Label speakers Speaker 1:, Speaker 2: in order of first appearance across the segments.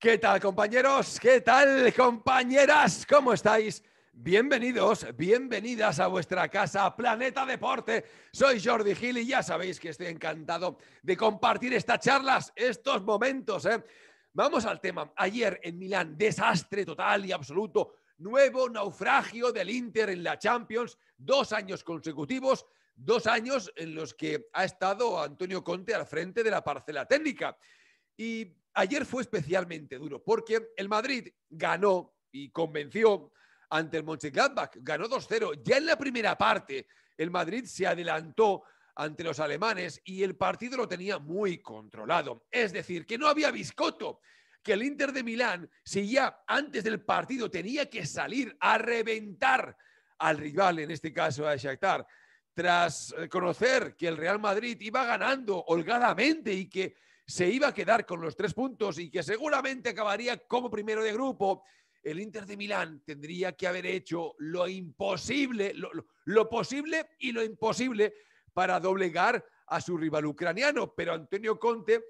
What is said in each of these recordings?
Speaker 1: ¿Qué tal compañeros? ¿Qué tal compañeras? ¿Cómo estáis? Bienvenidos, bienvenidas a vuestra casa Planeta Deporte. Soy Jordi Gil y ya sabéis que estoy encantado de compartir estas charlas, estos momentos. ¿eh? Vamos al tema. Ayer en Milán, desastre total y absoluto. Nuevo naufragio del Inter en la Champions, dos años consecutivos, dos años en los que ha estado Antonio Conte al frente de la parcela técnica. Y ayer fue especialmente duro porque el Madrid ganó y convenció ante el Mönchengladbach, ganó 2-0. Ya en la primera parte el Madrid se adelantó ante los alemanes y el partido lo tenía muy controlado. Es decir, que no había biscoto, que el Inter de Milán, si ya antes del partido tenía que salir a reventar al rival, en este caso a Shakhtar, tras eh, conocer que el Real Madrid iba ganando holgadamente y que se iba a quedar con los tres puntos y que seguramente acabaría como primero de grupo, el Inter de Milán tendría que haber hecho lo imposible, lo, lo, posible y lo imposible para doblegar a su rival ucraniano. Pero Antonio Conte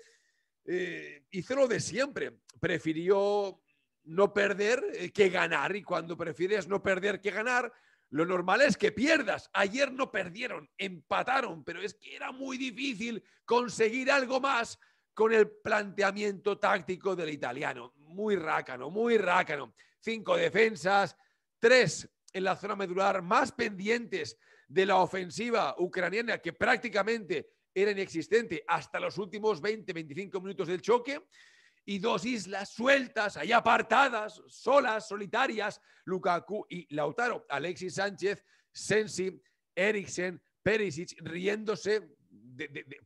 Speaker 1: eh, hizo lo de siempre, prefirió no perder eh, que ganar y cuando prefieres no perder que ganar, lo normal es que pierdas. Ayer no perdieron, empataron, pero es que era muy difícil conseguir algo más con el planteamiento táctico del italiano. Muy rácano, muy rácano. Cinco defensas, tres en la zona medular, más pendientes de la ofensiva ucraniana, que prácticamente era inexistente hasta los últimos 20-25 minutos del choque, y dos islas sueltas, ahí apartadas, solas, solitarias, Lukaku y Lautaro, Alexis Sánchez, Sensi, Eriksen, Perisic, riéndose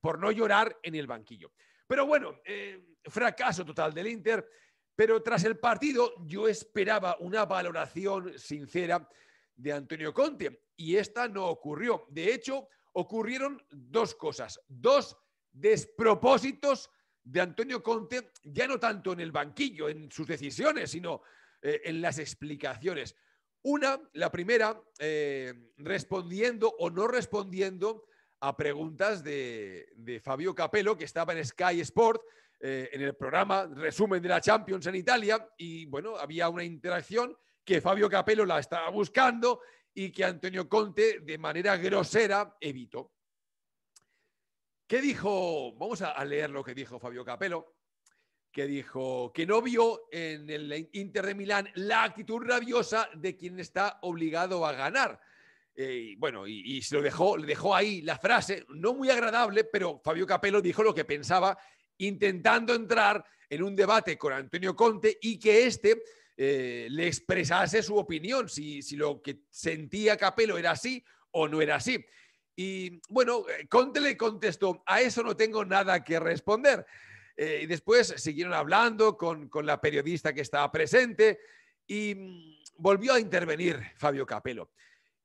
Speaker 1: por no llorar en el banquillo. Pero bueno, eh, fracaso total del Inter. Pero tras el partido yo esperaba una valoración sincera de Antonio Conte y esta no ocurrió. De hecho, ocurrieron dos cosas, dos despropósitos de Antonio Conte, ya no tanto en el banquillo, en sus decisiones, sino eh, en las explicaciones. Una, la primera, eh, respondiendo o no respondiendo a preguntas de, Fabio Capello, que estaba en Sky Sport, eh, en el programa Resumen de la Champions en Italia, y bueno, había una interacción que Fabio Capello la estaba buscando y que Antonio Conte de manera grosera evitó. ¿Qué dijo? Vamos a leer lo que dijo Fabio Capello, que dijo que no vio en el Inter de Milán la actitud rabiosa de quien está obligado a ganar eh, bueno, y, se lo dejó, le dejó ahí la frase, no muy agradable, pero Fabio Capello dijo lo que pensaba, intentando entrar en un debate con Antonio Conte y que éste eh, le expresase su opinión, si, lo que sentía Capello era así o no era así. Y bueno, eh, Conte le contestó, a eso no tengo nada que responder. y después siguieron hablando con, con la periodista que estaba presente y mm, volvió a intervenir Fabio Capello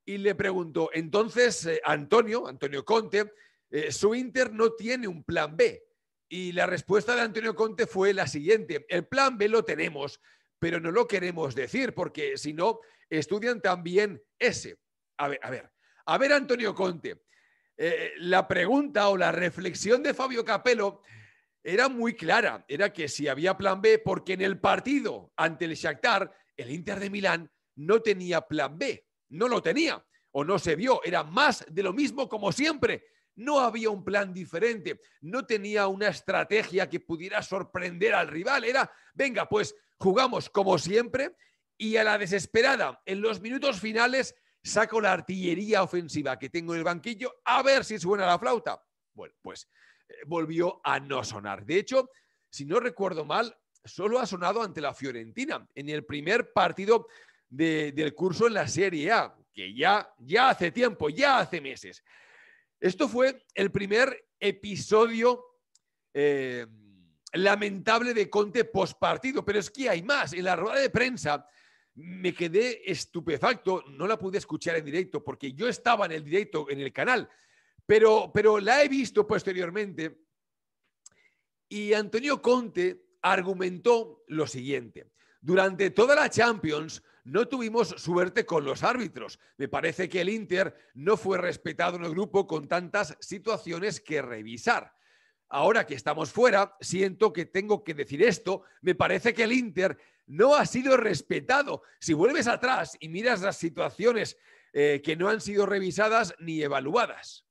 Speaker 1: y le preguntó, entonces, eh, Antonio, Antonio Conte, eh, su Inter no tiene un plan B. Y la respuesta de Antonio Conte fue la siguiente, el plan B lo tenemos, pero no lo queremos decir porque si no, estudian también ese. A ver, a ver, a ver, Antonio Conte, eh, la pregunta o la reflexión de Fabio Capello era muy clara, era que si había plan B, porque en el partido ante el Shakhtar, el Inter de Milán no tenía plan B no lo tenía o no se vio, era más de lo mismo como siempre. No había un plan diferente, no tenía una estrategia que pudiera sorprender al rival. Era, venga, pues jugamos como siempre y a la desesperada, en los minutos finales, saco la artillería ofensiva que tengo en el banquillo a ver si suena la flauta. Bueno, pues eh, volvió a no sonar. De hecho, si no recuerdo mal, solo ha sonado ante la Fiorentina en el primer partido del curso en la Serie A, que ya, ya hace tiempo, ya hace meses. Esto fue el primer episodio eh, lamentable de Conte post pero es que hay más. En la rueda de prensa me quedé estupefacto, no la pude escuchar en directo porque yo estaba en el directo en el canal, pero, pero la he visto posteriormente. Y Antonio Conte argumentó lo siguiente: durante toda la Champions, no tuvimos suerte con los árbitros. Me parece que el Inter no fue respetado en el grupo con tantas situaciones que revisar. Ahora que estamos fuera, siento que tengo que decir esto. Me parece que el Inter no ha sido respetado. Si vuelves atrás y miras las situaciones eh, que no han sido revisadas ni evaluadas,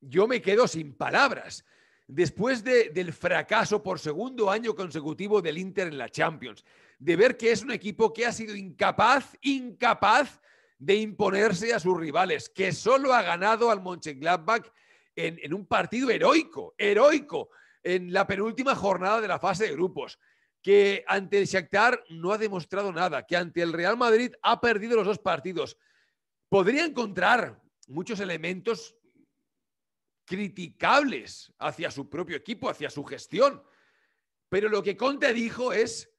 Speaker 1: yo me quedo sin palabras después del fracaso por segundo año consecutivo del Inter en la Champions, de ver que es un equipo que ha sido incapaz, incapaz de imponerse a sus rivales, que solo ha ganado al Mönchengladbach en, en un partido heroico, heroico, en la penúltima jornada de la fase de grupos, que ante el Shakhtar no ha demostrado nada, que ante el Real Madrid ha perdido los dos partidos. Podría encontrar muchos elementos criticables hacia su propio equipo, hacia su gestión. Pero lo que Conte dijo es,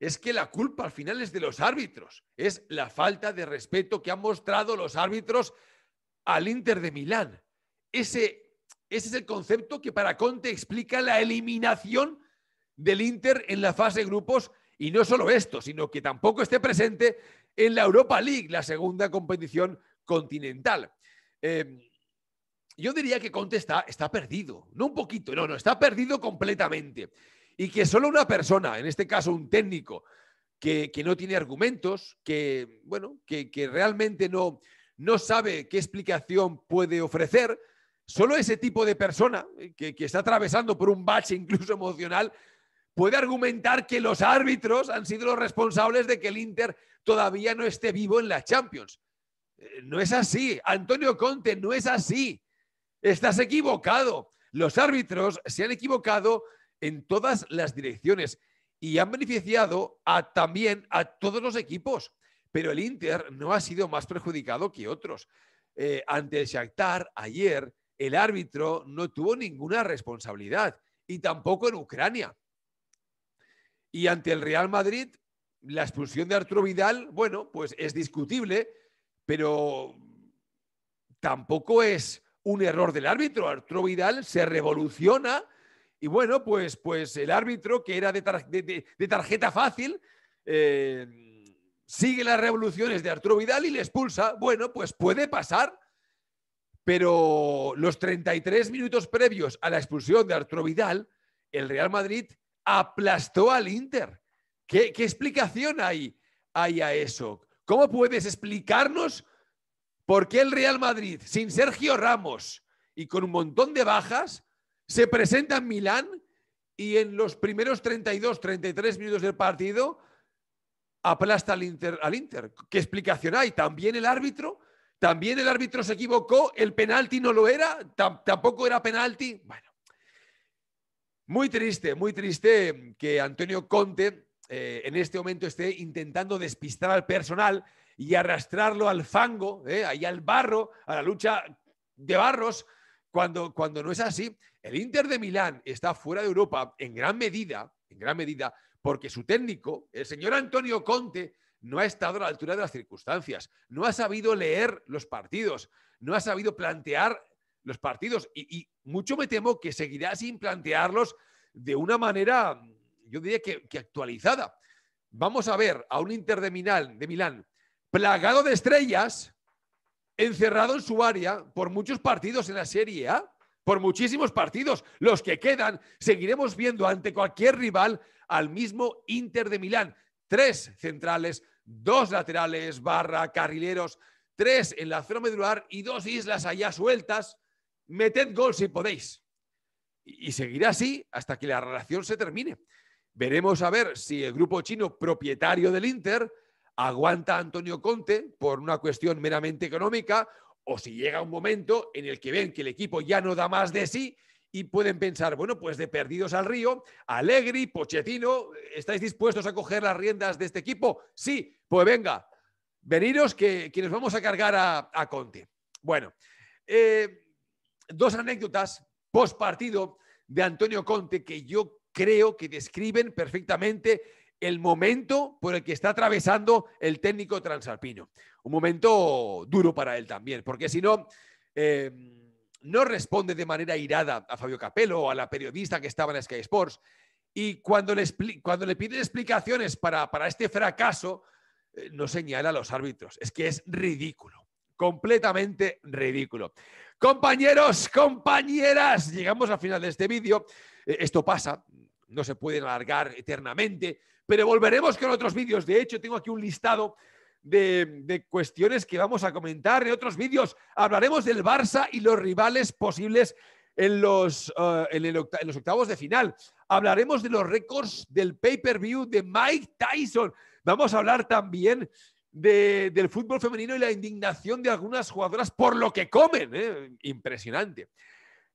Speaker 1: es que la culpa al final es de los árbitros, es la falta de respeto que han mostrado los árbitros al Inter de Milán. Ese, ese es el concepto que para Conte explica la eliminación del Inter en la fase de grupos y no solo esto, sino que tampoco esté presente en la Europa League, la segunda competición continental. Eh, yo diría que Conte está, perdido, no un poquito, no, no, está perdido completamente. Y que solo una persona, en este caso un técnico, que, no tiene argumentos, que, bueno, que, realmente no, no sabe qué explicación puede ofrecer, solo ese tipo de persona eh, que, que, está atravesando por un bache incluso emocional puede argumentar que los árbitros han sido los responsables de que el Inter todavía no esté vivo en la Champions. Eh, no es así, Antonio Conte, no es así. Estás equivocado. Los árbitros se han equivocado en todas las direcciones y han beneficiado también a todos los equipos. Pero el Inter no ha sido más perjudicado que otros. Eh, ante el Shakhtar ayer, el árbitro no tuvo ninguna responsabilidad y tampoco en Ucrania. Y ante el Real Madrid, la expulsión de Arturo Vidal, bueno, pues es discutible, pero tampoco es un error del árbitro. Arturo Vidal se revoluciona y bueno, pues, pues el árbitro que era de, tarjeta fácil. Eh, sigue las revoluciones de Arturo Vidal y le expulsa. Bueno, pues puede pasar, pero los 33 minutos previos a la expulsión de Arturo Vidal, el Real Madrid aplastó al Inter. ¿Qué, explicación hay, a eso? ¿Cómo puedes explicarnos ¿Por qué el Real Madrid, sin Sergio Ramos y con un montón de bajas, se presenta en Milán y en los primeros 32, 33 minutos del partido aplasta al Inter, al Inter. ¿Qué explicación hay? También el árbitro, también el árbitro se equivocó, el penalti no lo era, tampoco era penalti. Bueno, muy triste, muy triste que Antonio Conte eh, en este momento esté intentando despistar al personal y arrastrarlo al fango, eh, ahí al barro, a la lucha de barros, cuando, cuando no es así. El Inter de Milán está fuera de Europa en gran medida, en gran medida, porque su técnico, el señor Antonio Conte, no ha estado a la altura de las circunstancias, no ha sabido leer los partidos, no ha sabido plantear los partidos y mucho me temo que seguirá sin plantearlos de una manera yo diría que, actualizada. Vamos a ver a un Inter de Milán, de Milán plagado de estrellas, encerrado en su área por muchos partidos en la Serie A, por muchísimos partidos, los que quedan, seguiremos viendo ante cualquier rival al mismo Inter de Milán. Tres centrales, dos laterales, barra, carrileros, tres en la zona medular y dos islas allá sueltas. Meted gol si podéis. Y seguirá así hasta que la relación se termine. Veremos a ver si el grupo chino propietario del Inter aguanta a Antonio Conte por una cuestión meramente económica o si llega un momento en el que ven que el equipo ya no da más de sí y pueden pensar, bueno, pues de perdidos al río, Alegri, Pochettino, ¿estáis dispuestos a coger las riendas de este equipo? Sí, pues venga, veniros que, nos vamos a cargar a, Conte. Bueno, eh, dos anécdotas post partido de Antonio Conte que yo creo que describen perfectamente el momento por el que está atravesando el técnico transalpino. Un momento duro para él también, porque si no, em, no responde de manera irada a Fabio Capello o a la periodista que estaba en Sky Sports. Y cuando le, cuando le piden explicaciones para, para este fracaso, eh, no señala a los árbitros. Es que es ridículo, completamente ridículo. Compañeros, compañeras, llegamos al final de este vídeo. Eh, esto pasa, no se pueden alargar eternamente, pero volveremos con otros vídeos. De hecho, tengo aquí un listado de, cuestiones que vamos a comentar en otros vídeos. Hablaremos del Barça y los rivales posibles en los, eh, en, los octavos de final. Hablaremos de los récords del pay-per-view de Mike Tyson. Vamos a hablar también del fútbol femenino y la indignación de algunas jugadoras por lo que comen. ¿eh? Impresionante.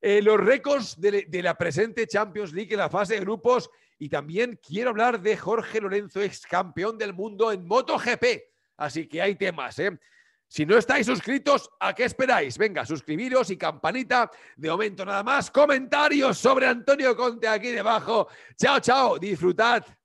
Speaker 1: Eh, los récords de, la presente Champions League en la fase de grupos. Y también quiero hablar de Jorge Lorenzo, ex campeón del mundo en MotoGP. Así que hay temas, ¿eh? Si no estáis suscritos, ¿a qué esperáis? Venga, suscribiros y campanita. De momento nada más. Comentarios sobre Antonio Conte aquí debajo. Chao, chao. Disfrutad.